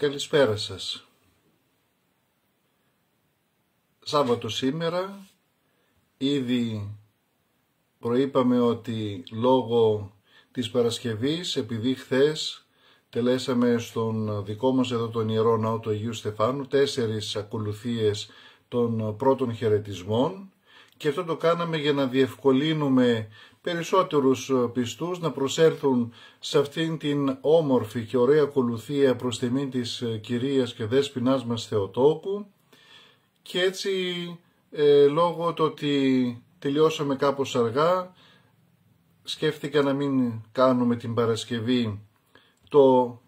Καλησπέρα σας. Σάββατο σήμερα ήδη προείπαμε ότι λόγω της Παρασκευής επειδή χθες τελέσαμε στον δικό μας εδώ τον Ιερό Ναό του Αγίου Στεφάνου τέσσερις ακολουθίες των πρώτων χαιρετισμών και αυτό το κάναμε για να διευκολύνουμε περισσότερους ε, πιστούς να προσέρθουν σε αυτήν την όμορφη και ωραία ακολουθία προς τιμή της ε, Κυρίας και Δέσποινάς μας Θεοτόκου και έτσι ε, λόγω το ότι τελειώσαμε κάπως αργά σκέφτηκα να μην κάνουμε την Παρασκευή το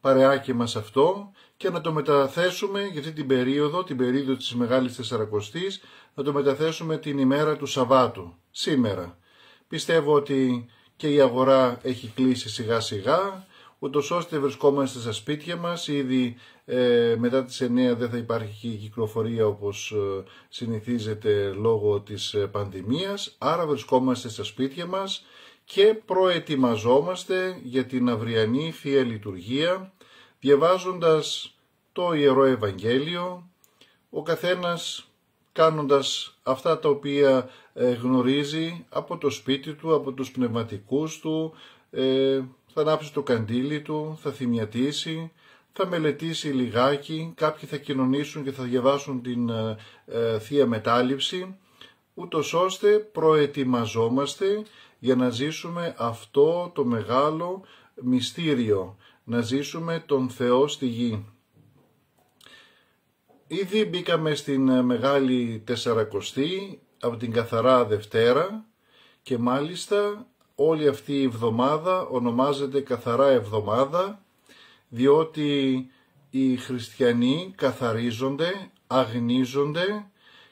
παρεάκι μας αυτό και να το μεταθέσουμε για αυτή την περίοδο, την περίοδο της Μεγάλης Τεσσαρακοστής, να το μεταθέσουμε την ημέρα του Σαββάτου, σήμερα. Πιστεύω ότι και η αγορά έχει κλείσει σιγά σιγά, ούτως ώστε βρισκόμαστε στα σπίτια μας, ήδη ε, μετά τις 9 δεν θα υπάρχει κυκλοφορία όπως ε, συνηθίζεται λόγω της ε, πανδημίας, άρα βρισκόμαστε στα σπίτια μας και προετοιμαζόμαστε για την αυριανή Θεία Λειτουργία, διαβάζοντας το Ιερό Ευαγγέλιο, ο καθένας κάνοντας αυτά τα οποία ε, γνωρίζει από το σπίτι του, από τους πνευματικούς του, ε, θα ανάψει το καντήλι του, θα θυμιατίσει, θα μελετήσει λιγάκι, κάποιοι θα κοινωνήσουν και θα διαβάσουν την ε, Θεία Μετάληψη, ούτως ώστε προετοιμαζόμαστε για να ζήσουμε αυτό το μεγάλο μυστήριο, να ζήσουμε τον Θεό στη γη. Ήδη μπήκαμε στην ε, Μεγάλη Τεσσαρακοστή από την Καθαρά Δευτέρα και μάλιστα όλη αυτή η εβδομάδα ονομάζεται Καθαρά Εβδομάδα διότι οι χριστιανοί καθαρίζονται, αγνίζονται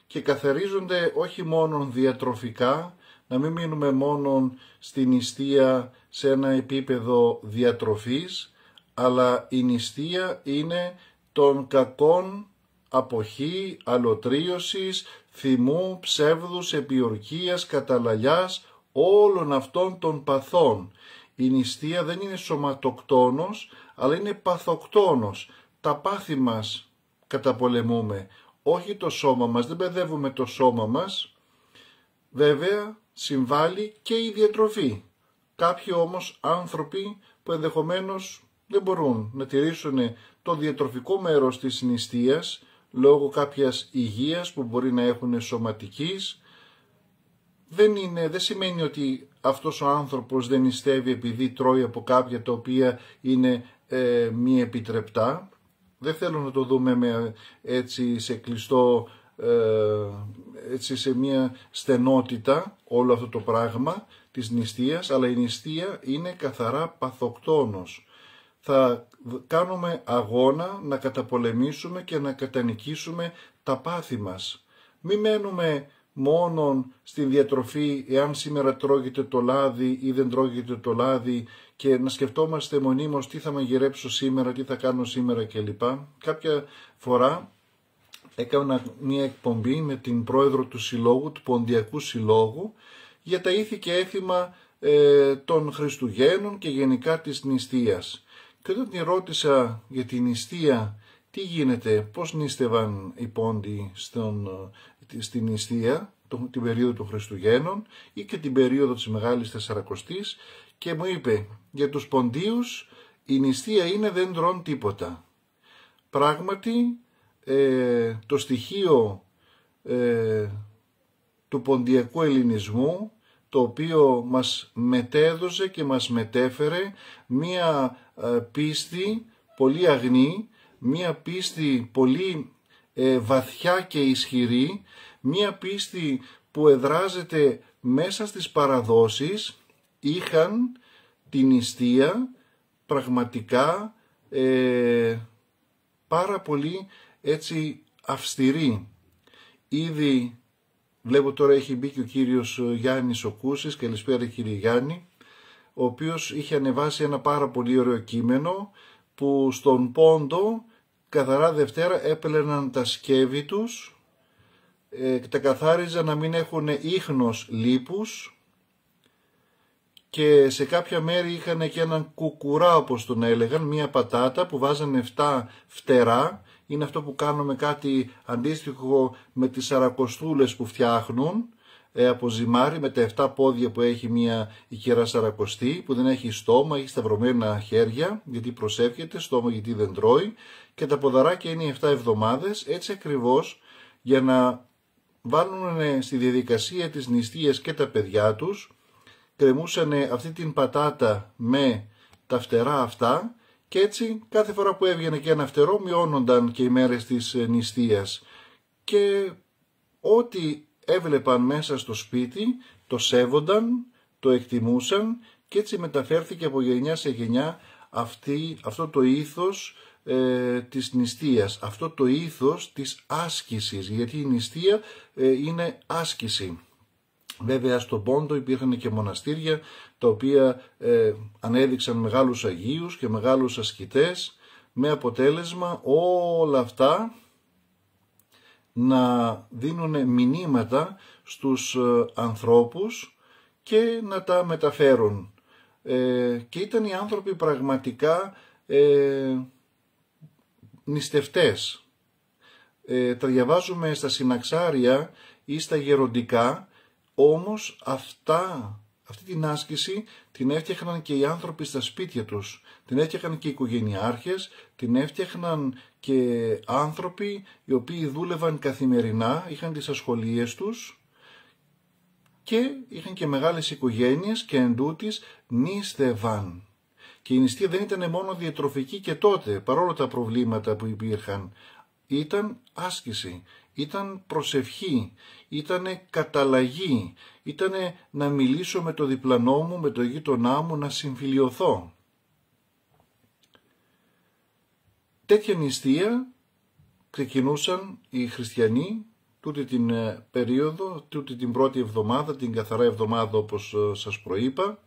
και καθαρίζονται όχι μόνο διατροφικά, να μην μείνουμε μόνο στην νηστεία σε ένα επίπεδο διατροφής, αλλά η νηστεία είναι των κακών αποχή, αλωτρίωσης, θυμού, ψεύδους, επιορκίας, καταλαλιάς, όλων αυτών των παθών. Η νηστεία δεν είναι σωματοκτόνος, αλλά είναι παθοκτόνος. Τα πάθη μας καταπολεμούμε, όχι το σώμα μας, δεν παιδεύουμε το σώμα μας. Βέβαια, συμβάλλει και η διατροφή. Κάποιοι όμως άνθρωποι που ενδεχομένως δεν μπορούν να τηρήσουν το διατροφικό μέρος της νηστείας, λόγω κάποιας υγείας που μπορεί να έχουν σωματικής. Δεν, είναι, δεν σημαίνει ότι αυτός ο άνθρωπος δεν νηστεύει επειδή τρώει από κάποια τα οποία είναι ε, μη επιτρεπτά. Δεν θέλω να το δούμε με, έτσι σε κλειστό, ε, έτσι σε μια στενότητα όλο αυτό το πράγμα της νηστείας, αλλά η νηστεία είναι καθαρά παθοκτόνος θα κάνουμε αγώνα να καταπολεμήσουμε και να κατανικήσουμε τα πάθη μας. Μη μένουμε μόνον στην διατροφή εάν σήμερα τρώγεται το λάδι ή δεν τρώγεται το λάδι και να σκεφτόμαστε μονίμως τι θα μαγειρέψω σήμερα, τι θα κάνω σήμερα κλπ. Κάποια φορά έκανα μια εκπομπή με την πρόεδρο του συλλόγου, του Ποντιακού Συλλόγου για τα ήθη και έθιμα ε, των Χριστουγέννων και γενικά της νηστείας. Και όταν την ρώτησα για την νηστεία, τι γίνεται, πώς νηστεύαν οι πόντοι στον, ε, στην νηστεία, την περίοδο των Χριστουγέννων ή και την περίοδο της Μεγάλης Τεσσαρακοστής και μου είπε για τους ποντίους η νηστεία είναι δεν τρών τίποτα. Πράγματι ε, το στοιχείο ε, του ποντιακού ελληνισμού το οποίο μας μετέδωσε και μας μετέφερε μία ε, πίστη πολύ αγνή, μία πίστη πολύ ε, βαθιά και ισχυρή, μία πίστη που εδράζεται μέσα στις παραδόσεις, είχαν την ιστία πραγματικά ε, πάρα πολύ έτσι αυστηρή. Ήδη Βλέπω τώρα έχει μπει και ο κύριος ε, Γιάννης Οκούσης, καλησπέρα κύριε Γιάννη, ο οποίος είχε ανεβάσει ένα πάρα πολύ ωραίο κείμενο που στον πόντο καθαρά Δευτέρα έπελαιναν τα σκεύη τους, ε, τα καθάριζαν να μην έχουν ίχνος λίπους και σε κάποια μέρη είχαν και έναν κουκουρά όπως τον έλεγαν, μία πατάτα που βάζανε 7 φτερά. Είναι αυτό που κάνουμε κάτι αντίστοιχο με τις σαρακοστούλες που φτιάχνουν ε, από ζυμάρι με τα 7 πόδια που έχει μια κερά σαρακοστή που δεν έχει στόμα, έχει σταυρωμένα χέρια γιατί προσεύχεται, στόμα γιατί δεν τρώει και τα ποδαράκια είναι 7 εβδομάδες έτσι ακριβώς για να βάλουν στη διαδικασία της νηστείας και τα παιδιά τους κρεμούσαν αυτή την πατάτα με τα φτερά αυτά και έτσι κάθε φορά που έβγαινε και ένα φτερό μειώνονταν και οι μέρες της ε, νηστείας και ό,τι έβλεπαν μέσα στο σπίτι το σέβονταν, το εκτιμούσαν και έτσι μεταφέρθηκε από γενιά σε γενιά αυτή, αυτό το ήθος ε, της νηστείας, αυτό το ήθος της άσκησης γιατί η νηστεία ε, είναι άσκηση. Βέβαια στον Πόντο υπήρχαν και μοναστήρια τα οποία ε, ανέδειξαν μεγάλους Αγίους και μεγάλους ασκητές με αποτέλεσμα όλα αυτά να δίνουν μηνύματα στους ε, ανθρώπους και να τα μεταφέρουν. Ε, και ήταν οι άνθρωποι πραγματικά ε, νηστευτές. τα διαβάζουμε στα συναξάρια ή στα γεροντικά όμως αυτά, αυτή την άσκηση την έφτιαχναν και οι άνθρωποι στα σπίτια τους, την έφτιαχναν και οι οικογενειάρχες, την έφτιαχναν και άνθρωποι οι οποίοι δούλευαν καθημερινά, είχαν τις ασχολίες τους και είχαν και μεγάλες οικογένειες και εν τούτης Και η νηστεία δεν ήταν μόνο διατροφική και τότε, παρόλα τα προβλήματα που υπήρχαν. Ήταν άσκηση ήταν προσευχή, ήταν καταλλαγή, ήταν να μιλήσω με το διπλανό μου, με το γείτονά μου, να συμφιλιωθώ. Τέτοια νηστεία ξεκινούσαν οι χριστιανοί τούτη την ε, περίοδο, τούτη την πρώτη εβδομάδα, την καθαρά εβδομάδα όπως ε, σας προείπα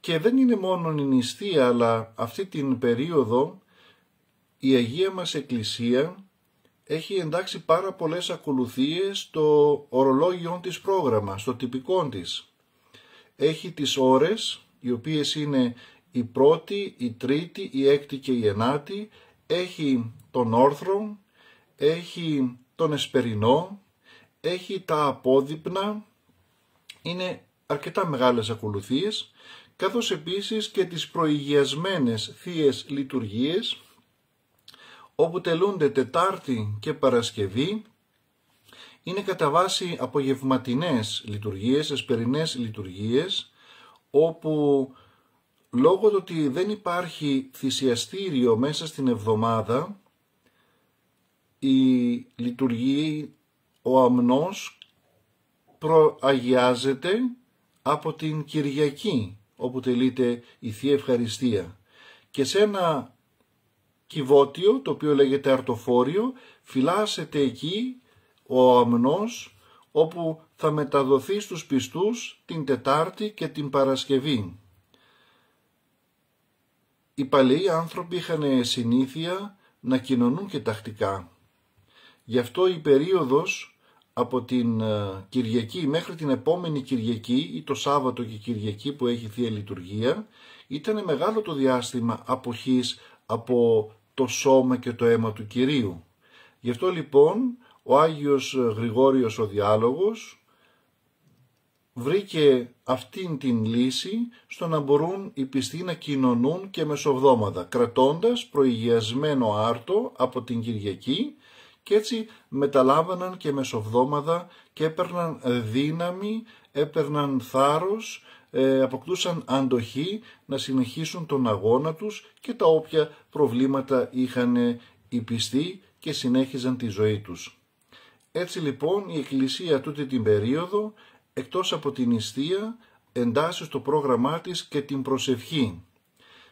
και δεν είναι μόνο η νηστεία αλλά αυτή την περίοδο η Αγία μας Εκκλησία έχει εντάξει πάρα πολλές ακολουθίες στο ορολόγιο της πρόγραμμα, στο τυπικό της. Έχει τις ώρες, οι οποίες είναι η πρώτη, η τρίτη, η έκτη και η ενάτη, έχει τον όρθρο, έχει τον εσπερινό, έχει τα απόδειπνα, είναι αρκετά μεγάλες ακολουθίες, καθώς επίσης και τις προηγιασμένες θείες λειτουργίες, όπου τελούνται Τετάρτη και Παρασκευή, είναι κατά βάση απογευματινές λειτουργίες, εσπερινές λειτουργίες, όπου λόγω του ότι δεν υπάρχει θυσιαστήριο μέσα στην εβδομάδα, η λειτουργία, ο αμνός προαγιάζεται από την Κυριακή, όπου τελείται η Θεία Ευχαριστία. Και σε ένα κυβότιο το οποίο λέγεται αρτοφόριο φυλάσσεται εκεί ο αμνός όπου θα μεταδοθεί στους πιστούς την Τετάρτη και την Παρασκευή. Οι παλαιοί άνθρωποι είχαν συνήθεια να κοινωνούν και τακτικά. Γι' αυτό η περίοδος από την ε, Κυριακή μέχρι την επόμενη Κυριακή ή το Σάββατο και Κυριακή που έχει Θεία Λειτουργία ήταν μεγάλο το διάστημα αποχής από το σώμα και το αίμα του Κυρίου. Γι' αυτό λοιπόν ο Άγιος Γρηγόριος ο Διάλογος βρήκε αυτήν την λύση στο να μπορούν οι πιστοί να κοινωνούν και μεσοβδόμαδα, κρατώντας προηγιασμένο άρτο από την Κυριακή και έτσι μεταλάβαναν και μεσοβδόμαδα και έπαιρναν δύναμη, έπαιρναν θάρρος ε, αποκτούσαν αντοχή να συνεχίσουν τον αγώνα τους και τα όποια προβλήματα είχαν οι και συνέχιζαν τη ζωή τους. Έτσι λοιπόν η Εκκλησία τούτη την περίοδο, εκτός από την νηστεία, εντάσσει στο πρόγραμμά της και την προσευχή.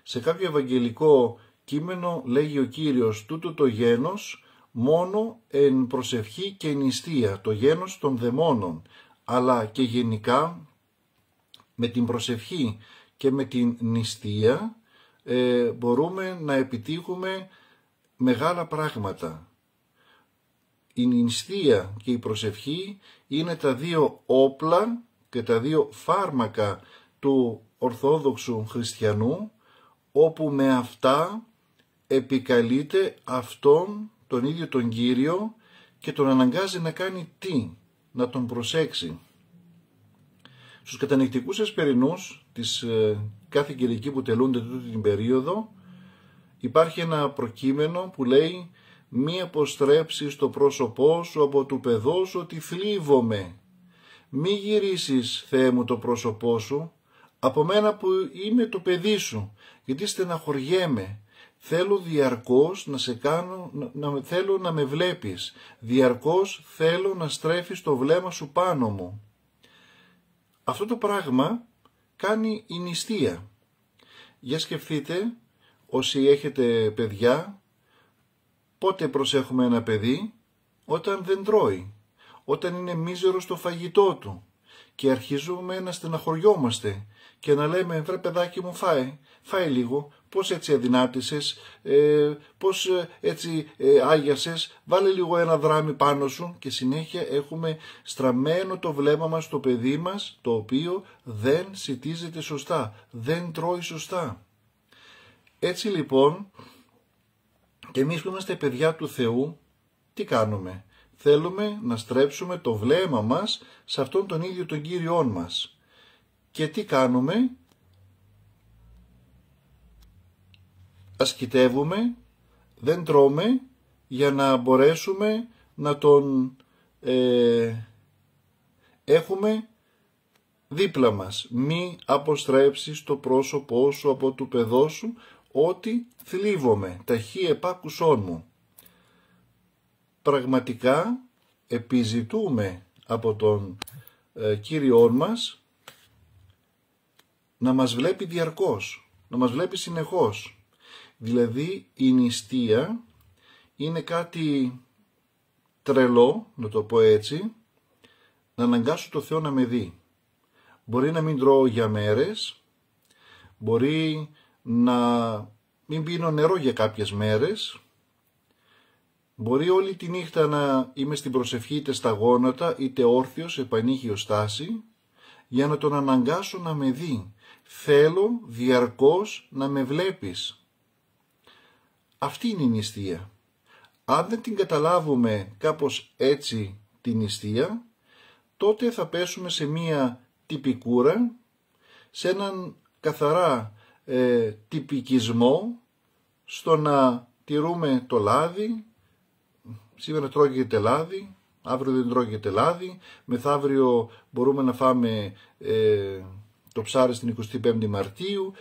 Σε κάποιο ευαγγελικό κείμενο λέγει ο Κύριος τούτο το γένος μόνο εν προσευχή και νηστεία, το γένος των δαιμόνων, αλλά και γενικά με την προσευχή και με την νηστεία ε, μπορούμε να επιτύχουμε μεγάλα πράγματα. Η νηστεία και η προσευχή είναι τα δύο όπλα και τα δύο φάρμακα του Ορθόδοξου Χριστιανού όπου με αυτά επικαλείται αυτόν τον ίδιο τον Κύριο και τον αναγκάζει να κάνει τι, να τον προσέξει. Στους κατανοητικούς εσπερινούς της ε, κάθε Κυριακή που τελούνται τούτη την περίοδο, υπάρχει ένα προκείμενο που λέει «Μη αποστρέψεις το πρόσωπό σου από του παιδό σου ότι θλίβομαι. Μη γυρίσεις, Θεέ μου, το πρόσωπό σου από μένα που είμαι το παιδί σου, γιατί στεναχωριέμαι. Θέλω διαρκώς να σε κάνω, να, θέλω να με βλέπεις. Διαρκώς θέλω να στρέφεις το βλέμμα σου πάνω μου. Αυτό το πράγμα κάνει η νηστεία. Για σκεφτείτε, όσοι έχετε παιδιά, πότε προσέχουμε ένα παιδί, όταν δεν τρώει, όταν είναι μίζερο στο φαγητό του και αρχίζουμε να στεναχωριόμαστε και να λέμε «Βρε παιδάκι μου φάε, φάε λίγο, πώς έτσι αδυνάτησες, ε, πώς ε, έτσι ε, άγιασες, βάλε λίγο ένα δράμι πάνω σου και συνέχεια έχουμε στραμμένο το βλέμμα μας στο παιδί μας, το οποίο δεν σητίζεται σωστά, δεν τρώει σωστά. Έτσι λοιπόν, και εμείς που είμαστε παιδιά του Θεού, τι κάνουμε. Θέλουμε να στρέψουμε το βλέμμα μας σε αυτόν τον ίδιο τον Κύριόν μας. Και τι κάνουμε, ασκητεύουμε, δεν τρώμε για να μπορέσουμε να τον ε, έχουμε δίπλα μας. Μη αποστρέψεις το πρόσωπό σου από του παιδό σου ότι θλίβομαι, ταχύ επάκουσόν μου. Πραγματικά επιζητούμε από τον ε, Κύριό μας να μας βλέπει διαρκώς, να μας βλέπει συνεχώς. Δηλαδή η νηστεία είναι κάτι τρελό, να το πω έτσι, να αναγκάσω το Θεό να με δει. Μπορεί να μην τρώω για μέρες, μπορεί να μην πίνω νερό για κάποιες μέρες, μπορεί όλη τη νύχτα να είμαι στην προσευχή είτε στα γόνατα είτε όρθιος, πανίχιο στάση, για να τον αναγκάσω να με δει. Θέλω διαρκώς να με βλέπεις. Αυτή είναι η νηστεία. Αν δεν την καταλάβουμε κάπως έτσι την νηστεία, τότε θα πέσουμε σε μία τυπικούρα, σε έναν καθαρά ε, τυπικισμό, στο να τηρούμε το λάδι, σήμερα τρώγεται λάδι, αύριο δεν τρώγεται λάδι, μεθαύριο μπορούμε να φάμε... Ε, το ψάρι στην 25η Μαρτίου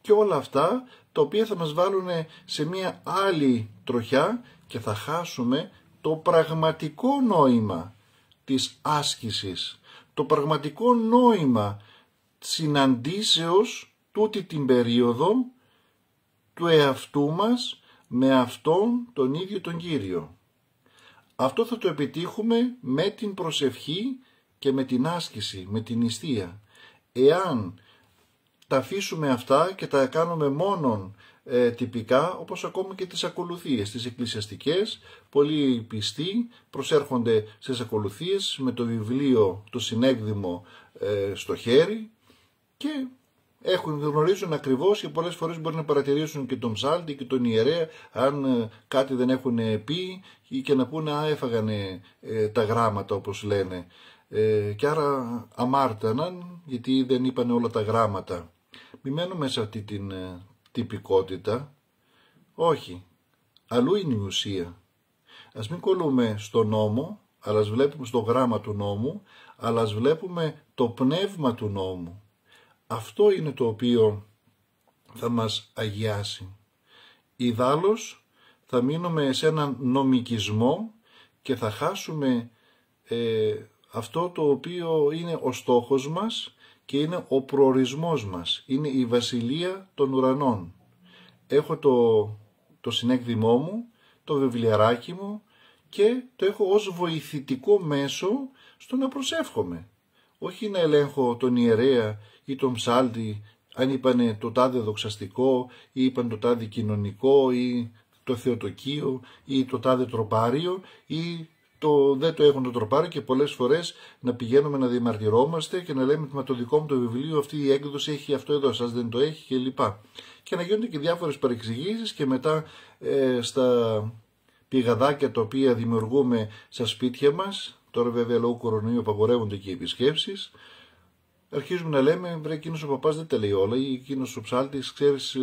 και όλα αυτά τα οποία θα μας βάλουν σε μια άλλη τροχιά και θα χάσουμε το πραγματικό νόημα της άσκησης, το πραγματικό νόημα συναντήσεως τούτη την περίοδο του εαυτού μας με αυτόν τον ίδιο τον Κύριο. Αυτό θα το επιτύχουμε με την προσευχή και με την άσκηση, με την νηστεία εάν τα αφήσουμε αυτά και τα κάνουμε μόνον ε, τυπικά, όπως ακόμα και τις ακολουθίες, τις εκκλησιαστικές, πολλοί πιστοί προσέρχονται στις ακολουθίες με το βιβλίο, το συνέκδημο ε, στο χέρι και έχουν, γνωρίζουν ακριβώς και πολλές φορές μπορεί να παρατηρήσουν και τον ψάλτη και τον ιερέα αν ε, κάτι δεν έχουν πει και να πούνε α έφαγανε τα γράμματα όπως λένε. Ε, και άρα αμάρταναν γιατί δεν είπαν όλα τα γράμματα. Μη μένουμε σε αυτή την ε, τυπικότητα. Όχι. Αλλού είναι η ουσία. Ας μην κολλούμε στο νόμο, αλλά ας βλέπουμε στο γράμμα του νόμου, αλλά ας βλέπουμε το πνεύμα του νόμου. Αυτό είναι το οποίο θα μας αγιάσει. Ιδάλλως θα μείνουμε σε έναν νομικισμό και θα χάσουμε ε, αυτό το οποίο είναι ο στόχος μας και είναι ο προορισμός μας. Είναι η βασιλεία των ουρανών. Έχω το, το συνέκδημό μου, το βιβλιαράκι μου και το έχω ως βοηθητικό μέσο στο να προσεύχομαι. Όχι να ελέγχω τον ιερέα ή τον ψάλτη αν είπαν το τάδε δοξαστικό ή είπαν το τάδε κοινωνικό ή το θεοτοκείο ή το τάδε τροπάριο ή το, δεν το έχουν το τροπάρει και πολλές φορές να πηγαίνουμε να διαμαρτυρόμαστε και να λέμε με το δικό μου το βιβλίο αυτή η έκδοση έχει αυτό εδώ, σας δεν το έχει και λοιπά. Και να γίνονται και διάφορες παρεξηγήσεις και μετά ε, στα πηγαδάκια τα οποία δημιουργούμε στα σπίτια μας, τώρα βέβαια λόγω κορονοϊού απαγορεύονται και οι επισκέψεις. αρχίζουμε να λέμε, βρε εκείνος ο παπάς δεν τα λέει όλα ή εκείνος ο ψάλτης, ξέρεις,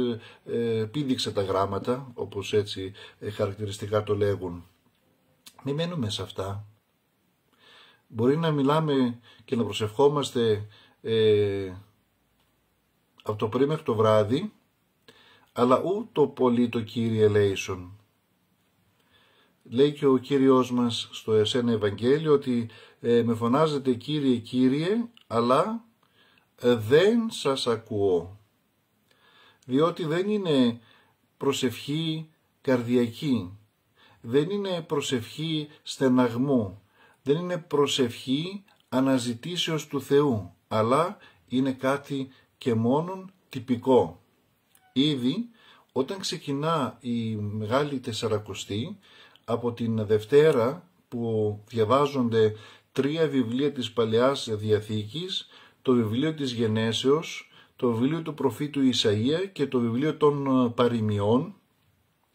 ε, ε πήδηξε τα γράμματα, όπως έτσι ε, χαρακτηριστικά το λέγουν μην μένουμε σε αυτά. Μπορεί να μιλάμε και να προσευχόμαστε ε, από το πρωί μέχρι το βράδυ, αλλά ούτω πολύ το Κύριε ελέησον. Λέει και ο Κύριος μας στο Εσένα Ευαγγέλιο ότι ε, με φωνάζετε Κύριε, Κύριε, αλλά ε, δεν σας ακούω. Διότι δεν είναι προσευχή καρδιακή, δεν είναι προσευχή στεναγμού, δεν είναι προσευχή αναζητήσεως του Θεού, αλλά είναι κάτι και μόνον τυπικό. Ήδη όταν ξεκινά η Μεγάλη Τεσσαρακοστή, από την Δευτέρα που διαβάζονται τρία βιβλία της Παλαιάς Διαθήκης, το βιβλίο της Γενέσεως, το βιβλίο του προφήτου Ισαΐα και το βιβλίο των Παριμιών.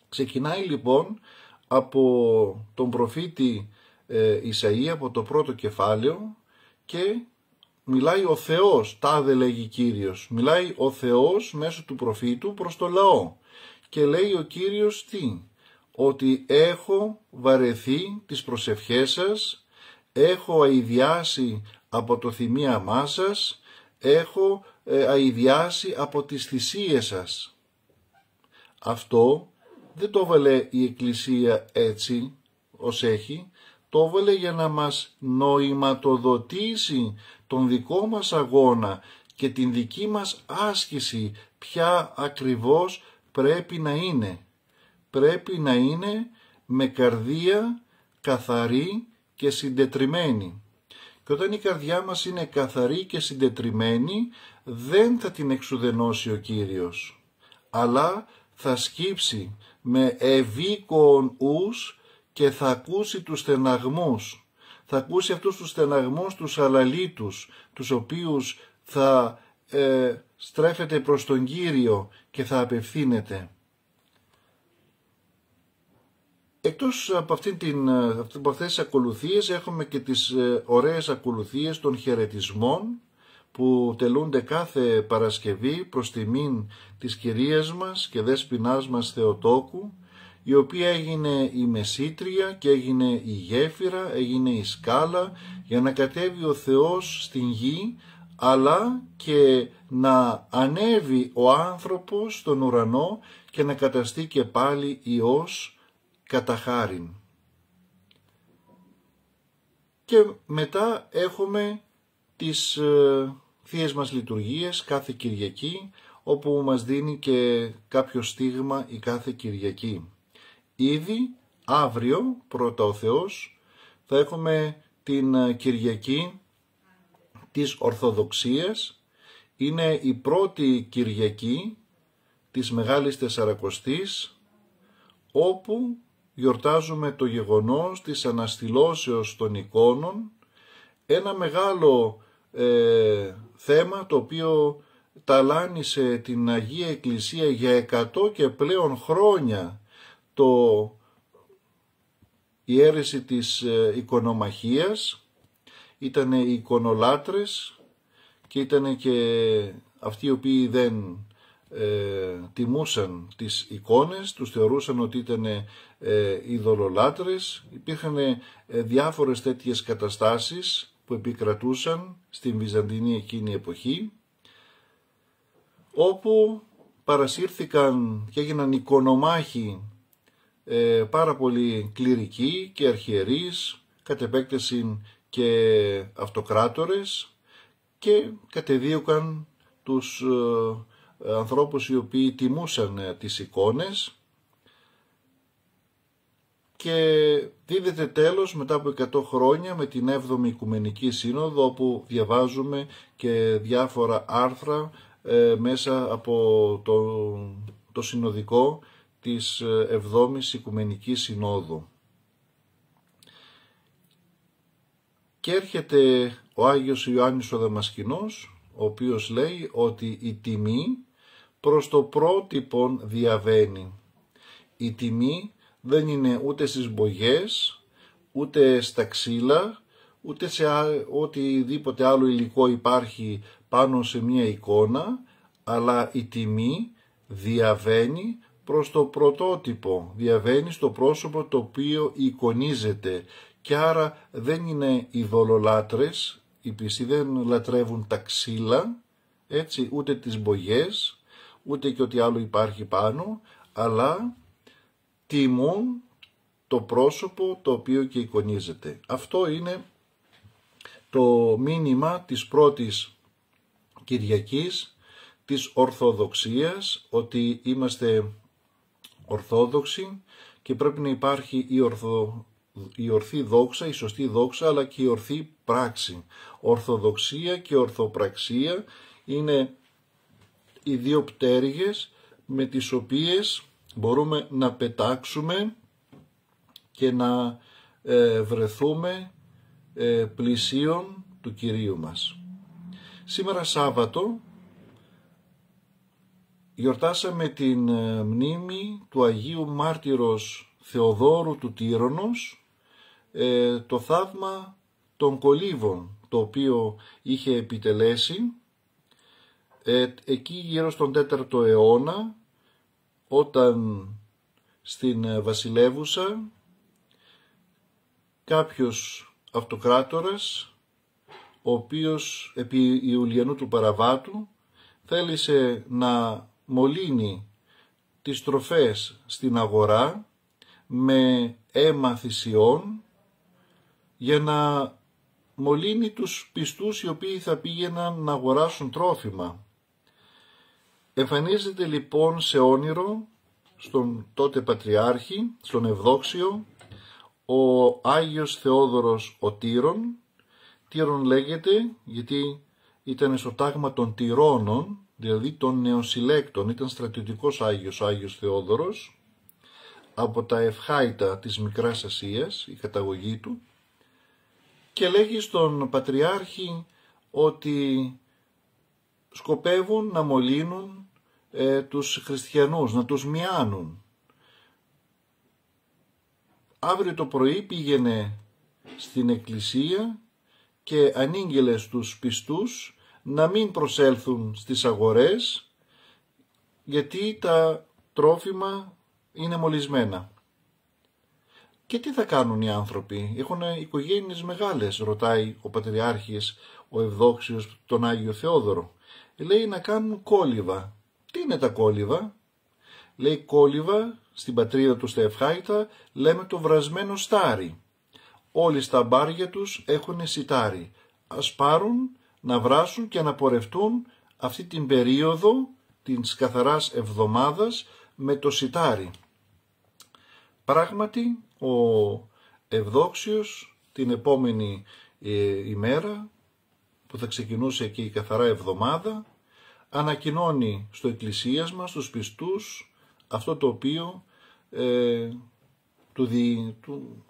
Ξεκινάει λοιπόν από τον προφήτη ε, Ισαΐα από το πρώτο κεφάλαιο και μιλάει ο Θεός, τάδε λέγει Κύριος, μιλάει ο Θεός μέσω του προφήτου προς το λαό και λέει ο Κύριος τι, ότι έχω βαρεθεί τις προσευχές σας, έχω αηδιάσει από το θυμίαμά σας, έχω ε, αηδιάσει από τις θυσίες σας. Αυτό δεν το έβαλε η Εκκλησία έτσι ως έχει, το έβαλε για να μας νοηματοδοτήσει τον δικό μας αγώνα και την δική μας άσκηση ποια ακριβώς πρέπει να είναι. Πρέπει να είναι με καρδία καθαρή και συντετριμένη. Και όταν η καρδιά μας είναι καθαρή και συντετριμένη, δεν θα την εξουδενώσει ο Κύριος, αλλά θα σκύψει, με ευήκον ους και θα ακούσει τους στεναγμούς. Θα ακούσει αυτούς τους στεναγμούς τους αλαλίτους, τους οποίους θα ε, στρέφεται προς τον Κύριο και θα απευθύνεται. Εκτός από, αυτήν την, ε, από αυτές τις ακολουθίες έχουμε και τις ε, ωραίες ακολουθίες των χαιρετισμών που τελούνται κάθε Παρασκευή προς τιμήν της Κυρίας μας και Δεσποινάς μας Θεοτόκου, η οποία έγινε η μεσήτρια και έγινε η γέφυρα, έγινε η σκάλα για να κατέβει ο Θεός στην γη αλλά και να ανέβει ο άνθρωπος στον ουρανό και να καταστεί και πάλι Υιός κατά χάριν. Και μετά έχουμε τις ε, θείες μας λειτουργίες κάθε Κυριακή, όπου μας δίνει και κάποιο στίγμα η κάθε Κυριακή. Ήδη αύριο, πρώτα ο Θεός, θα έχουμε την ε, Κυριακή της Ορθοδοξίας. Είναι η πρώτη Κυριακή της Μεγάλης Τεσσαρακοστής, όπου γιορτάζουμε το γεγονός της αναστηλώσεως των εικόνων, ένα μεγάλο ε, θέμα το οποίο ταλάνισε την Αγία Εκκλησία για 100 και πλέον χρόνια το η αίρεση της ε, οικονομαχίας, ήταν οι οικονολάτρες και ήταν και αυτοί οι οποίοι δεν ε, τιμούσαν τις εικόνες, τους θεωρούσαν ότι ήταν ε, ειδωλολάτρες, υπήρχαν ε, διάφορες τέτοιες καταστάσεις που επικρατούσαν στην Βυζαντινή εκείνη εποχή όπου παρασύρθηκαν και έγιναν οικονομάχοι ε, πάρα πολύ κληρικοί και αρχιερείς κατ' επέκταση και αυτοκράτορες και κατεδίωκαν τους ε, ανθρώπους οι οποίοι τιμούσαν ε, τις εικόνες και δίδεται τέλος μετά από 100 χρόνια με την 7η Οικουμενική Σύνοδο όπου διαβάζουμε και διάφορα άρθρα ε, μέσα από το, το συνοδικό της 7 ε, η Οικουμενικής Συνόδου. Και έρχεται ο Άγιος Ιωάννης ο Δαμασκηνός, ο οποίος λέει ότι η τιμή προς το πρότυπον διαβαίνει. Η τιμή δεν είναι ούτε στις μπογιές, ούτε στα ξύλα, ούτε σε οτιδήποτε άλλο υλικό υπάρχει πάνω σε μια εικόνα, αλλά η τιμή διαβαίνει προς το πρωτότυπο, διαβαίνει στο πρόσωπο το οποίο εικονίζεται και άρα δεν είναι οι δολολάτρες, οι πιστοί δεν λατρεύουν τα ξύλα, έτσι, ούτε τις μπογιές, ούτε και ό,τι άλλο υπάρχει πάνω, αλλά τιμούν το πρόσωπο το οποίο και εικονίζεται. Αυτό είναι το μήνυμα της πρώτης Κυριακής της Ορθοδοξίας, ότι είμαστε Ορθόδοξοι και πρέπει να υπάρχει η, ορθο, η ορθή δόξα, η σωστή δόξα, αλλά και η ορθή πράξη. Ορθοδοξία και ορθοπραξία είναι οι δύο πτέρυγες με τις οποίες μπορούμε να πετάξουμε και να ε, βρεθούμε ε, πλησίον του Κυρίου μας. Σήμερα Σάββατο γιορτάσαμε την ε, μνήμη του Αγίου Μάρτυρος Θεοδόρου του Τύρονος, ε, το θαύμα των κολύβων το οποίο είχε επιτελέσει εκεί γύρω στον 4ο αιώνα όταν στην ε, βασιλεύουσα κάποιος αυτοκράτορας ο οποίος επί Ιουλιανού του Παραβάτου θέλησε να μολύνει τις τροφές στην αγορά με αίμα θυσιών για να μολύνει τους πιστούς οι οποίοι θα πήγαιναν να αγοράσουν τρόφιμα. Εμφανίζεται λοιπόν σε όνειρο στον τότε Πατριάρχη, στον Ευδόξιο, ο Άγιος Θεόδωρος ο Τύρον. Τύρον λέγεται γιατί ήταν στο τάγμα των Τυρώνων, δηλαδή των νεοσυλλέκτων, ήταν στρατιωτικός Άγιος ο Άγιος Θεόδωρος, από τα Ευχάητα της Μικράς Ασίας, η καταγωγή του, και λέγει στον Πατριάρχη ότι σκοπεύουν να μολύνουν ε, τους χριστιανούς, να τους μιάνουν. Αύριο το πρωί πήγαινε στην εκκλησία και ανήγγελε στους πιστούς να μην προσέλθουν στις αγορές γιατί τα τρόφιμα είναι μολυσμένα. Και τι θα κάνουν οι άνθρωποι, έχουν οικογένειες μεγάλες, ρωτάει ο Πατριάρχης, ο Ευδόξιος, τον Άγιο Θεόδωρο. Λέει να κάνουν κόλληβα. Τι είναι τα κόλληβα, Λέει κόλληβα στην πατρίδα του στα ευχάητα, λέμε το βρασμένο στάρι. Όλοι στα μπάρια τους έχουν σιτάρι. Ας πάρουν να βράσουν και να πορευτούν αυτή την περίοδο της καθαράς εβδομάδας με το σιτάρι. Πράγματι, ο Ευδόξιος την επόμενη ε, ημέρα που θα ξεκινούσε και η καθαρά εβδομάδα ανακοινώνει στο εκκλησίασμα, στους πιστούς, αυτό το οποίο ε, του, του,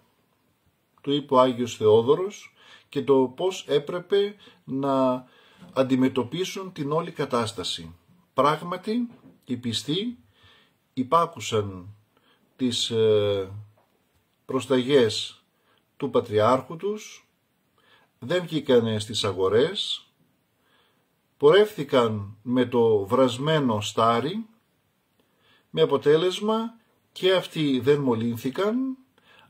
του είπε ο Άγιος Θεόδωρος και το πώς έπρεπε να αντιμετωπίσουν την όλη κατάσταση. Πράγματι, οι πιστοί υπάκουσαν τις ε, προσταγές του Πατριάρχου τους, δεν βγήκαν στις αγορές, πορεύθηκαν με το βρασμένο στάρι με αποτέλεσμα και αυτοί δεν μολύνθηκαν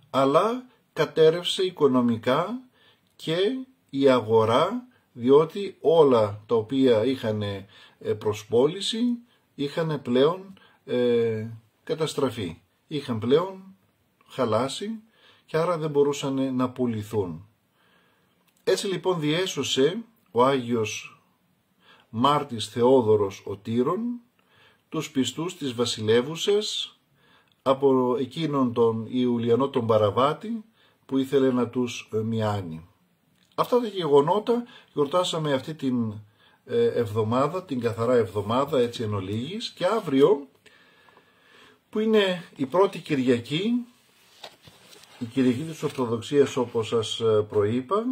αλλά κατέρευσε οικονομικά και η αγορά διότι όλα τα οποία είχαν ε, προσπόληση είχαν πλέον ε, καταστραφεί. Είχαν πλέον χαλάσει και άρα δεν μπορούσαν να πουληθούν. Έτσι λοιπόν διέσωσε ο Άγιος Μάρτης Θεόδωρος ο Τύρων, τους πιστούς της βασιλεύουσες, από εκείνον τον Ιουλιανό τον Παραβάτη που ήθελε να τους ε, μιάνει. Αυτά τα γεγονότα γιορτάσαμε αυτή την ε, εβδομάδα, την καθαρά εβδομάδα έτσι εν ολίγης, και αύριο που είναι η πρώτη Κυριακή, η Κυριακή της Ορθοδοξίας όπως σας ε, προείπα,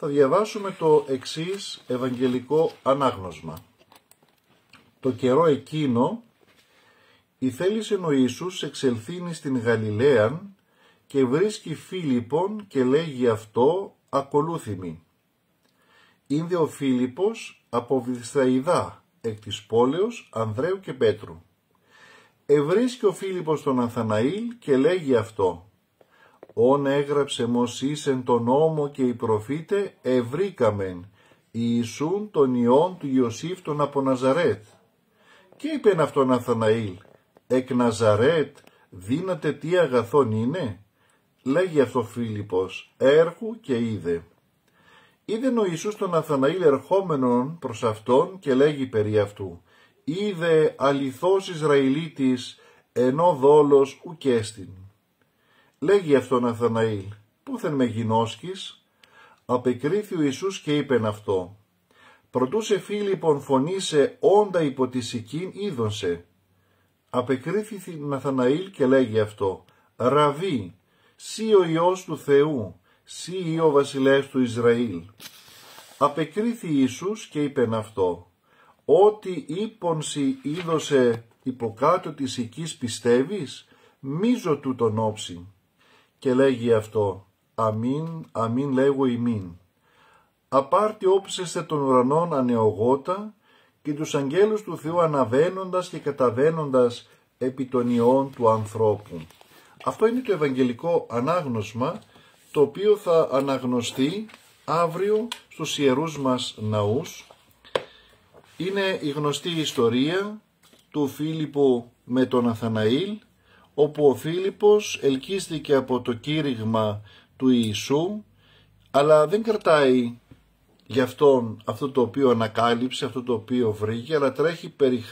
θα διαβάσουμε το εξής Ευαγγελικό Ανάγνωσμα. Το καιρό εκείνο η θέληση ο Ιησούς εξελθύνει στην Γαλιλαίαν και βρίσκει Φίλιππον και λέγει αυτό ακολούθημη. Ήνδε ο Φίλιππος από Βυθαϊδά εκ της πόλεως Ανδρέου και Πέτρου. Ευρίσκει ο Φίλιππος τον Ανθαναήλ και λέγει αυτό «Ον έγραψε Μωσής εν τον νόμο και οι προφήτε ευρήκαμεν, Ιησούν τον Υιόν του Ιωσήφ τον από Ναζαρέτ». Και είπεν αυτόν Αθαναήλ, «Εκ Ναζαρέτ δίνατε τι αγαθόν είναι». Λέγει αυτό Φίλιππος, «Έρχου και είδε». Είδεν ο Ιησούς τον Αθαναήλ ερχόμενον προς αυτόν και λέγει περί αυτού, «Είδε αληθός Ισραηλίτης, ενώ δόλος ουκέστην». Λέγει αυτόν Αθαναήλ, πούθεν με γινώσκεις, απεκρίθη ο Ιησούς και είπεν αυτό. Προτού σε Φίλιππον λοιπόν, φωνήσε όντα υπό τη σικήν είδωσε. σε. Ναθαναήλ και λέγει αυτό. Ραβή, σύ ο Υιός του Θεού, σύ ο βασιλεύς του Ισραήλ. Απεκρίθη Ιησούς και είπεν αυτό. Ότι ύπονση είδωσε υποκάτω της οικής πιστεύεις, μίζω του τον όψη και λέγει αυτό «Αμήν, αμήν λέγω ημίν». «Απάρτι όψεστε των ουρανών ανεογότα και τους αγγέλους του Θεού αναβαίνοντας και καταβαίνοντας επί των ιών του ανθρώπου. Αυτό είναι το Ευαγγελικό Ανάγνωσμα το οποίο θα αναγνωστεί αύριο στους ιερούς μας ναούς. Είναι η γνωστή ιστορία του Φίλιππου με τον Αθαναήλ όπου ο Φίλιππος ελκύστηκε από το κήρυγμα του Ιησού αλλά δεν κρατάει γι' αυτόν αυτό το οποίο ανακάλυψε, αυτό το οποίο βρήκε αλλά τρέχει περί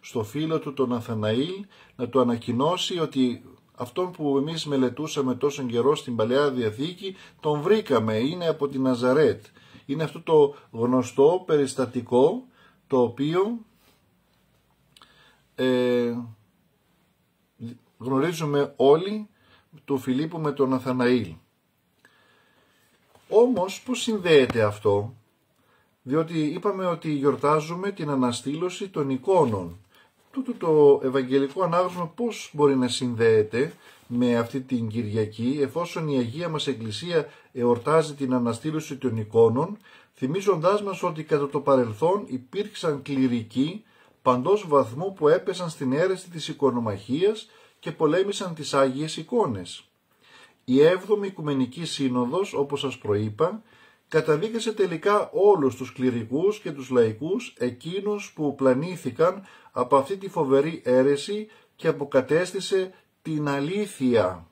στο φίλο του τον Αθαναήλ να του ανακοινώσει ότι αυτόν που εμείς μελετούσαμε τόσο καιρό στην Παλαιά Διαθήκη τον βρήκαμε, είναι από την Αζαρέτ Είναι αυτό το γνωστό περιστατικό το οποίο ε, γνωρίζουμε όλοι του Φιλίππου με τον Αθαναήλ. Όμως πώς συνδέεται αυτό, διότι είπαμε ότι γιορτάζουμε την αναστήλωση των εικόνων. Τούτο το Ευαγγελικό Ανάγνωσμα πώς μπορεί να συνδέεται με αυτή την Κυριακή, εφόσον η Αγία μας Εκκλησία εορτάζει την αναστήλωση των εικόνων, θυμίζοντάς μας ότι κατά το παρελθόν υπήρξαν κληρικοί παντός βαθμού που έπεσαν στην αίρεση της οικονομαχίας και πολέμησαν τις Άγιες εικόνες. Η 7η Οικουμενική Σύνοδος, όπως σας προείπα, καταδίκασε τελικά όλους τους κληρικούς και τους λαϊκούς εκείνους που πλανήθηκαν από αυτή τη φοβερή αίρεση και αποκατέστησε την αλήθεια.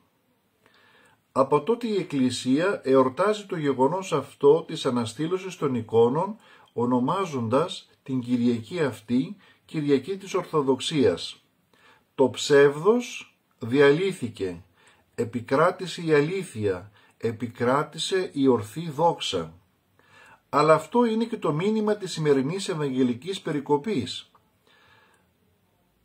Από τότε η Εκκλησία εορτάζει το γεγονός αυτό της αναστήλωσης των εικόνων ονομάζοντας την Κυριακή αυτή Κυριακή της Ορθοδοξίας. Το ψεύδος διαλύθηκε, επικράτησε η αλήθεια, επικράτησε η ορθή δόξα. Αλλά αυτό είναι και το μήνυμα της σημερινής Ευαγγελικής Περικοπής.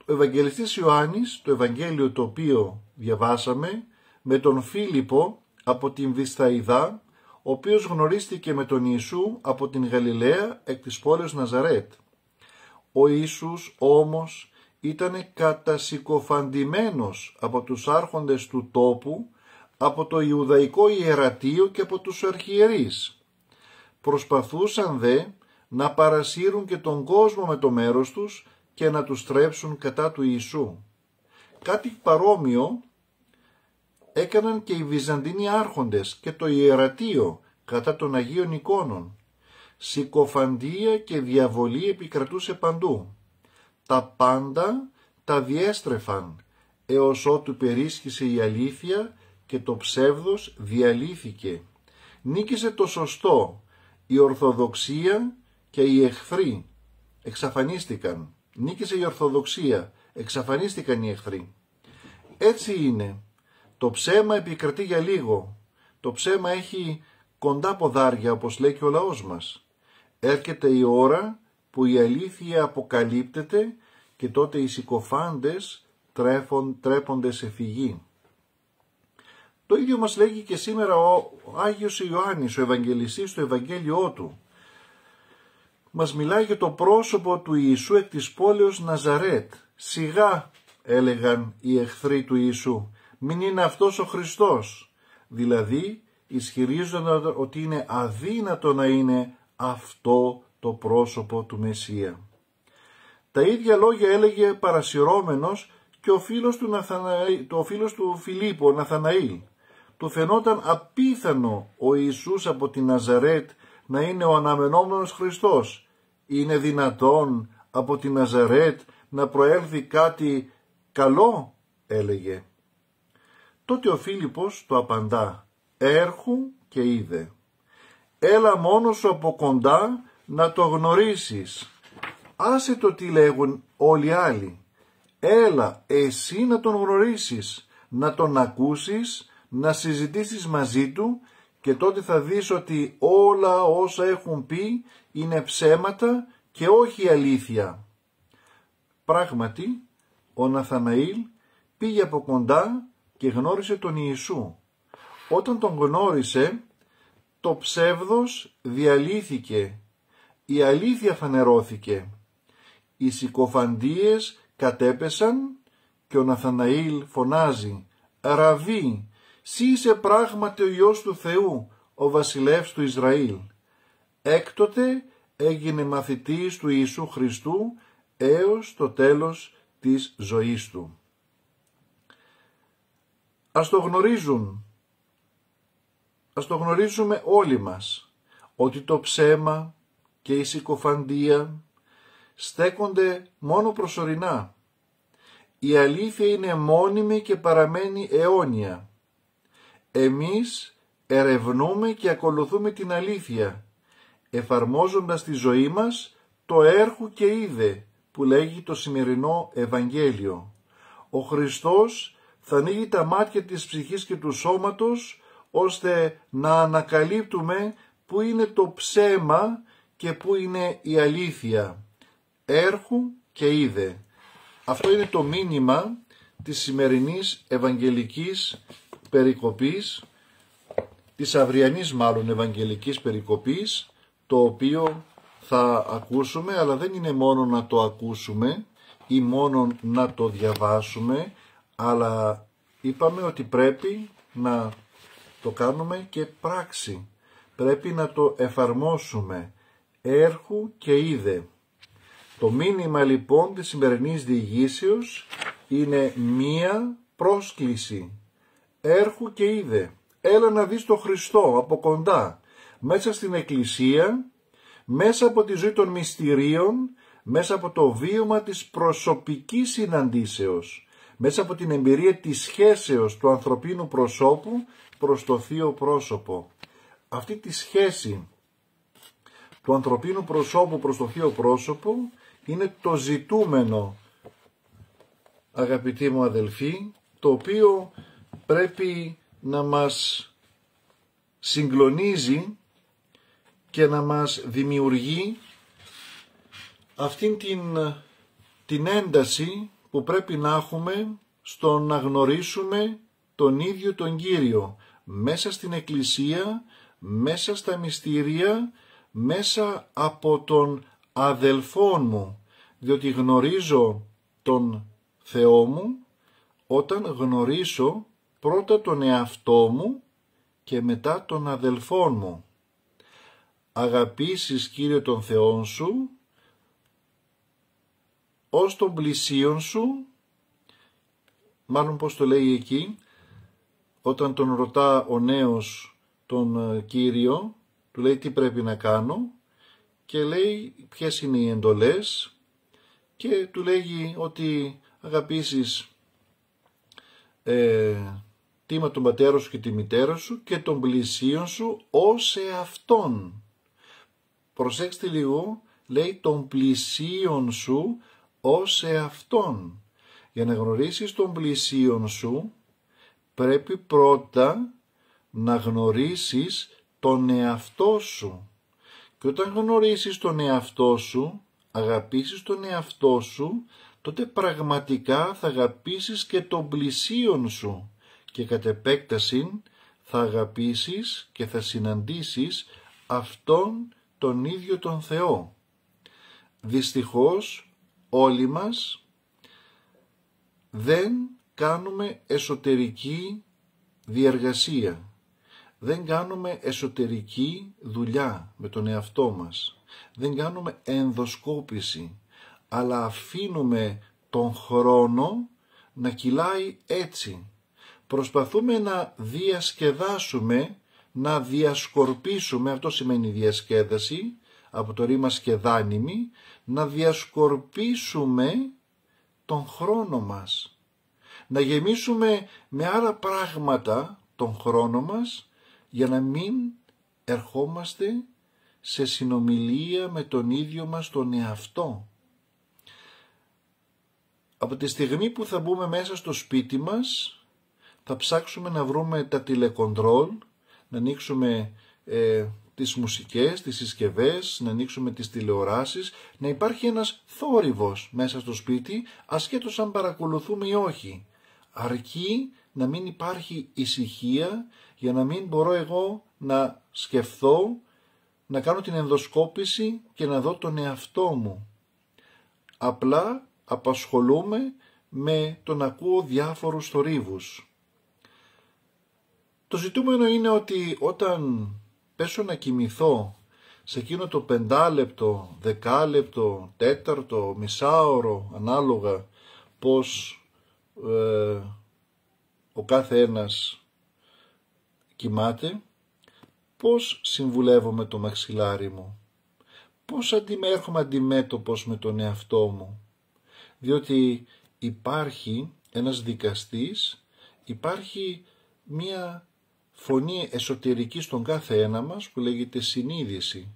Ο Ευαγγελιστής Ιωάννης, το Ευαγγέλιο το οποίο διαβάσαμε, με τον Φίλιππο από την Βισταϊδά, ο οποίος γνωρίστηκε με τον Ιησού από την Γαλιλαία εκ της πόλης Ναζαρέτ. Ο Ιησούς όμως ήταν κατασυκοφαντημένος από τους άρχοντες του τόπου, από το Ιουδαϊκό Ιερατείο και από τους αρχιερείς. Προσπαθούσαν δε να παρασύρουν και τον κόσμο με το μέρος τους και να τους τρέψουν κατά του Ιησού. Κάτι παρόμοιο έκαναν και οι Βυζαντινοί άρχοντες και το Ιερατείο κατά των Αγίων εικόνων. Συκοφαντία και διαβολή επικρατούσε παντού τα πάντα τα διέστρεφαν, έως ότου περίσχυσε η αλήθεια και το ψεύδος διαλύθηκε. Νίκησε το σωστό, η ορθοδοξία και οι εχθροί εξαφανίστηκαν. Νίκησε η ορθοδοξία, εξαφανίστηκαν οι εχθροί. Έτσι είναι. Το ψέμα επικρατεί για λίγο. Το ψέμα έχει κοντά ποδάρια όπως λέει και ο λαός μας. Έρχεται η ώρα που η αλήθεια αποκαλύπτεται και τότε οι συκοφάντες τρέφον, τρέπονται σε φυγή. Το ίδιο μας λέγει και σήμερα ο Άγιος Ιωάννης, ο Ευαγγελιστής στο Ευαγγέλιό του. Μας μιλάει για το πρόσωπο του Ιησού εκ της πόλεως Ναζαρέτ. Σιγά έλεγαν οι εχθροί του Ιησού, μην είναι αυτός ο Χριστός. Δηλαδή ισχυρίζονταν ότι είναι αδύνατο να είναι αυτό το πρόσωπο του Μεσσία. Τα ίδια λόγια έλεγε παρασυρώμενος και ο φίλος του, Ναθαναή, το φίλος του Φιλίππο Ναθαναήλ. Του φαινόταν απίθανο ο Ιησούς από τη Ναζαρέτ να είναι ο αναμενόμενος Χριστός. Είναι δυνατόν από τη Ναζαρέτ να προέλθει κάτι καλό έλεγε. Τότε ο Φίλιππος το απαντά έρχου και είδε. Έλα μόνος σου από κοντά να το γνωρίσεις. Άσε το τι λέγουν όλοι οι άλλοι. Έλα εσύ να τον γνωρίσεις, να τον ακούσεις, να συζητήσεις μαζί του και τότε θα δεις ότι όλα όσα έχουν πει είναι ψέματα και όχι αλήθεια. Πράγματι, ο Ναθαναήλ πήγε από κοντά και γνώρισε τον Ιησού. Όταν τον γνώρισε, το ψεύδος διαλύθηκε η αλήθεια φανερώθηκε. Οι συκοφαντίες κατέπεσαν και ο Ναθαναήλ φωνάζει «Ραβή, σύ είσαι πράγματι ο Υιός του Θεού, ο βασιλεύς του Ισραήλ». Έκτοτε έγινε μαθητής του Ιησού Χριστού έως το τέλος της ζωής του. Ας το γνωρίζουν, ας το γνωρίζουμε όλοι μας, ότι το ψέμα, και η συκοφαντία στέκονται μόνο προσωρινά. Η αλήθεια είναι μόνιμη και παραμένει αιώνια. Εμείς ερευνούμε και ακολουθούμε την αλήθεια, εφαρμόζοντας τη ζωή μας το έρχου και είδε που λέγει το σημερινό Ευαγγέλιο. Ο Χριστός θα ανοίγει τα μάτια της ψυχής και του σώματος, ώστε να ανακαλύπτουμε που είναι το ψέμα και πού είναι η αλήθεια. Έρχου και είδε. Αυτό είναι το μήνυμα της σημερινής Ευαγγελικής Περικοπής, της αυριανής μάλλον Ευαγγελικής Περικοπής, το οποίο θα ακούσουμε, αλλά δεν είναι μόνο να το ακούσουμε ή μόνο να το διαβάσουμε, αλλά είπαμε ότι πρέπει να το κάνουμε και πράξη. Πρέπει να το εφαρμόσουμε έρχου και είδε. Το μήνυμα λοιπόν της σημερινής διηγήσεως είναι μία πρόσκληση. Έρχου και είδε. Έλα να δεις το Χριστό από κοντά, μέσα στην Εκκλησία, μέσα από τη ζωή των μυστηρίων, μέσα από το βίωμα της προσωπικής συναντήσεως, μέσα από την εμπειρία της σχέσεως του ανθρωπίνου προσώπου προς το θείο πρόσωπο. Αυτή τη σχέση του ανθρωπίνου προσώπου προς το θείο πρόσωπο είναι το ζητούμενο, αγαπητοί μου αδελφοί, το οποίο πρέπει να μας συγκλονίζει και να μας δημιουργεί αυτήν την, την ένταση που πρέπει να έχουμε στο να γνωρίσουμε τον ίδιο τον Κύριο μέσα στην Εκκλησία, μέσα στα μυστήρια μέσα από τον αδελφόν μου, διότι γνωρίζω τον Θεό μου όταν γνωρίσω πρώτα τον εαυτό μου και μετά τον αδελφόν μου. Αγαπήσεις Κύριε τον Θεόν σου, ως τον πλησίον σου, μάλλον πως το λέει εκεί, όταν τον ρωτά ο νέος τον ε, Κύριο, του λέει τι πρέπει να κάνω και λέει ποιες είναι οι εντολές και του λέγει ότι αγαπήσεις ε, τίμα τον πατέρα σου και τη μητέρα σου και τον πλησίον σου ως εαυτόν. Προσέξτε λίγο, λέει τον πλησίον σου ως εαυτόν. Για να γνωρίσεις τον πλησίον σου πρέπει πρώτα να γνωρίσεις τον εαυτό σου. Και όταν γνωρίσεις τον εαυτό σου, αγαπήσεις τον εαυτό σου, τότε πραγματικά θα αγαπήσεις και τον πλησίον σου και κατ' επέκταση θα αγαπήσεις και θα συναντήσεις αυτόν τον ίδιο τον Θεό. Δυστυχώς όλοι μας δεν κάνουμε εσωτερική διαργασία δεν κάνουμε εσωτερική δουλειά με τον εαυτό μας. Δεν κάνουμε ενδοσκόπηση, αλλά αφήνουμε τον χρόνο να κυλάει έτσι. Προσπαθούμε να διασκεδάσουμε, να διασκορπίσουμε, αυτό σημαίνει διασκέδαση, από το ρήμα σκεδάνιμη, να διασκορπίσουμε τον χρόνο μας. Να γεμίσουμε με άλλα πράγματα τον χρόνο μας για να μην ερχόμαστε σε συνομιλία με τον ίδιο μας τον εαυτό. Από τη στιγμή που θα μπούμε μέσα στο σπίτι μας, θα ψάξουμε να βρούμε τα τηλεκοντρόλ, να ανοίξουμε ε, τις μουσικές, τις συσκευές, να ανοίξουμε τις τηλεοράσεις, να υπάρχει ένας θόρυβος μέσα στο σπίτι, ασχέτως αν παρακολουθούμε ή όχι. Αρκεί να μην υπάρχει ησυχία για να μην μπορώ εγώ να σκεφτώ, να κάνω την ενδοσκόπηση και να δω τον εαυτό μου. Απλά απασχολούμαι με τον ακούω διάφορους θορύβους. Το ζητούμενο είναι ότι όταν πέσω να κοιμηθώ σε εκείνο το πεντάλεπτο, δεκάλεπτο, τέταρτο, μισάωρο, ανάλογα πως ε, ο κάθε ένας κοιμάται, πώς συμβουλεύω με το μαξιλάρι μου, πώς έρχομαι αντιμέτωπος με τον εαυτό μου, διότι υπάρχει ένας δικαστής, υπάρχει μία φωνή εσωτερική στον κάθε ένα μας που λέγεται συνείδηση.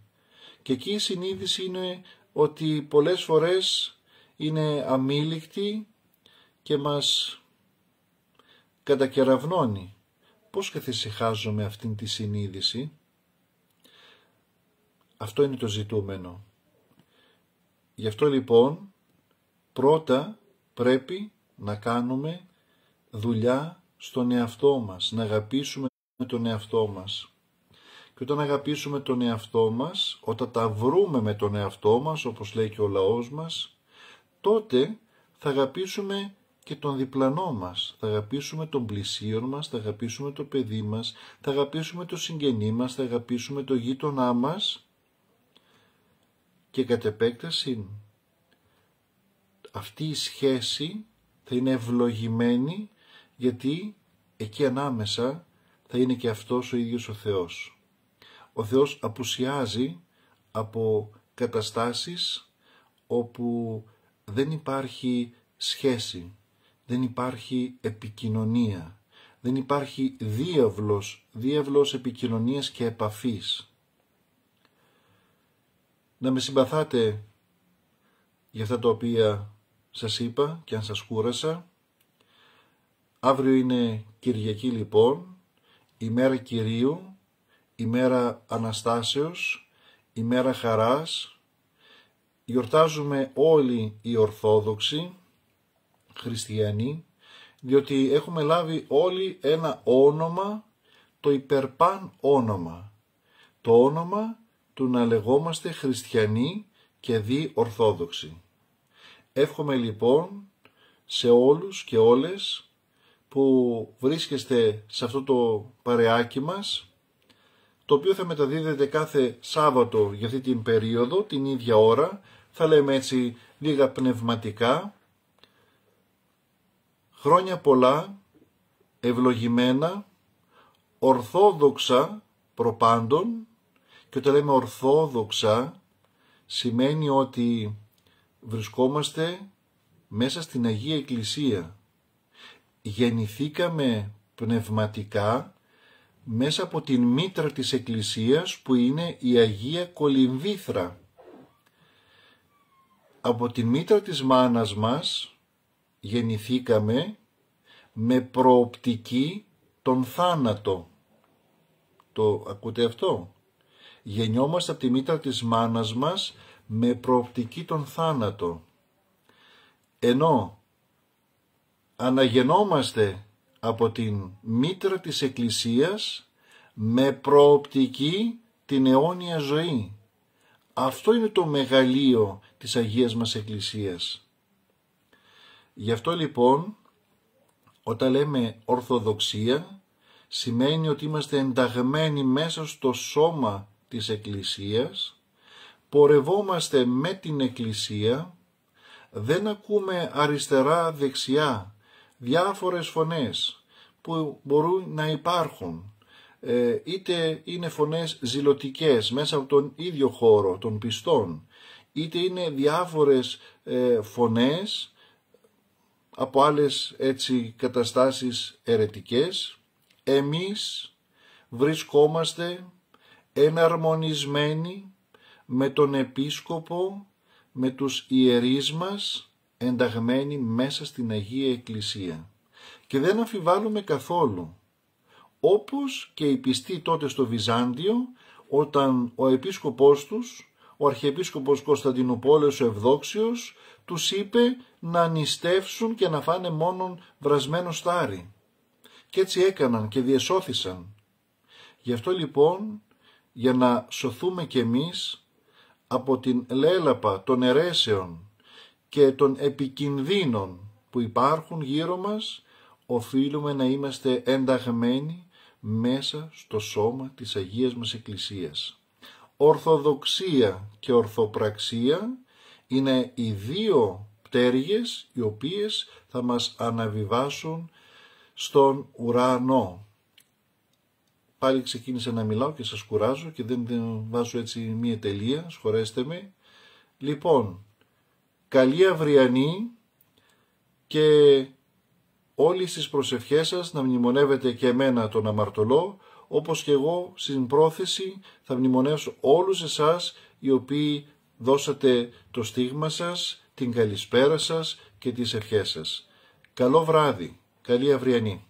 Και εκεί η συνείδηση είναι ότι πολλές φορές είναι αμήλικτη και μας κατακεραυνώνει. Πώς καθησυχάζομαι αυτήν τη συνείδηση. Αυτό είναι το ζητούμενο. Γι' αυτό λοιπόν πρώτα πρέπει να κάνουμε δουλειά στον εαυτό μας, να αγαπήσουμε τον εαυτό μας. Και όταν αγαπήσουμε τον εαυτό μας, όταν τα βρούμε με τον εαυτό μας, όπως λέει και ο λαός μας, τότε θα αγαπήσουμε και τον διπλανό μας, θα αγαπήσουμε τον πλησίον μας, θα αγαπήσουμε το παιδί μας, θα αγαπήσουμε το συγγενή μας, θα αγαπήσουμε το γείτονά μας και κατ' επέκταση αυτή η σχέση θα είναι ευλογημένη γιατί εκεί ανάμεσα θα είναι και αυτός ο ίδιος ο Θεός. Ο Θεός απουσιάζει από καταστάσεις όπου δεν υπάρχει σχέση δεν υπάρχει επικοινωνία, δεν υπάρχει διάβλος, διάβλος επικοινωνίας και επαφής. Να με συμπαθάτε για αυτά τα οποία σας είπα και αν σας κούρασα. Αύριο είναι Κυριακή λοιπόν, ημέρα Κυρίου, ημέρα Αναστάσεως, ημέρα Χαράς. Γιορτάζουμε όλοι οι Ορθόδοξοι, χριστιανοί, διότι έχουμε λάβει όλοι ένα όνομα, το υπερπάν όνομα, το όνομα του να λεγόμαστε χριστιανοί και δι ορθόδοξοι. Εύχομαι λοιπόν σε όλους και όλες που βρίσκεστε σε αυτό το παρεάκι μας, το οποίο θα μεταδίδεται κάθε Σάββατο για αυτή την περίοδο, την ίδια ώρα, θα λέμε έτσι λίγα πνευματικά, χρόνια πολλά, ευλογημένα, ορθόδοξα προπάντων και όταν λέμε ορθόδοξα σημαίνει ότι βρισκόμαστε μέσα στην Αγία Εκκλησία. Γεννηθήκαμε πνευματικά μέσα από την μήτρα της Εκκλησίας που είναι η Αγία Κολυμβήθρα. Από την μήτρα της μάνας μας γεννηθήκαμε με προοπτική τον θάνατο. Το ακούτε αυτό. Γεννιόμαστε από τη μήτρα της μάνας μας με προοπτική τον θάνατο. Ενώ αναγεννόμαστε από την μήτρα της Εκκλησίας με προοπτική την αιώνια ζωή. Αυτό είναι το μεγαλείο της Αγίας μας Εκκλησίας. Γι' αυτό λοιπόν όταν λέμε ορθοδοξία σημαίνει ότι είμαστε ενταγμένοι μέσα στο σώμα της Εκκλησίας, πορευόμαστε με την Εκκλησία, δεν ακούμε αριστερά δεξιά διάφορες φωνές που μπορούν να υπάρχουν. Ε, είτε είναι φωνές ζηλωτικές μέσα από τον ίδιο χώρο των πιστών, είτε είναι διάφορες ε, φωνές από άλλες έτσι καταστάσεις ερετικές, εμείς βρισκόμαστε εναρμονισμένοι με τον Επίσκοπο, με τους ιερείς μας, ενταγμένοι μέσα στην Αγία Εκκλησία. Και δεν αμφιβάλλουμε καθόλου, όπως και οι πιστοί τότε στο Βυζάντιο, όταν ο Επίσκοπός τους, ο Αρχιεπίσκοπος Κωνσταντινούπολης ο Ευδόξιος, τους είπε να νηστεύσουν και να φάνε μόνον βρασμένο στάρι. Και έτσι έκαναν και διεσώθησαν. Γι' αυτό λοιπόν, για να σωθούμε κι εμείς από την λέλαπα των αιρέσεων και των επικινδύνων που υπάρχουν γύρω μας, οφείλουμε να είμαστε ενταγμένοι μέσα στο σώμα της Αγίας μας Εκκλησίας. Ορθοδοξία και ορθοπραξία είναι οι δύο πτέρυγες οι οποίες θα μας αναβιβάσουν στον ουρανό. Πάλι ξεκίνησα να μιλάω και σας κουράζω και δεν βάζω έτσι μία τελεία, σχορέστε με. Λοιπόν, καλή αυριανή και όλοι στις προσευχές σας να μνημονεύετε και εμένα τον αμαρτωλό, όπως και εγώ στην πρόθεση θα μνημονεύσω όλους εσάς οι οποίοι δώσατε το στίγμα σας, την καλησπέρα σας και τις ευχές σας. Καλό βράδυ, καλή αυριανή.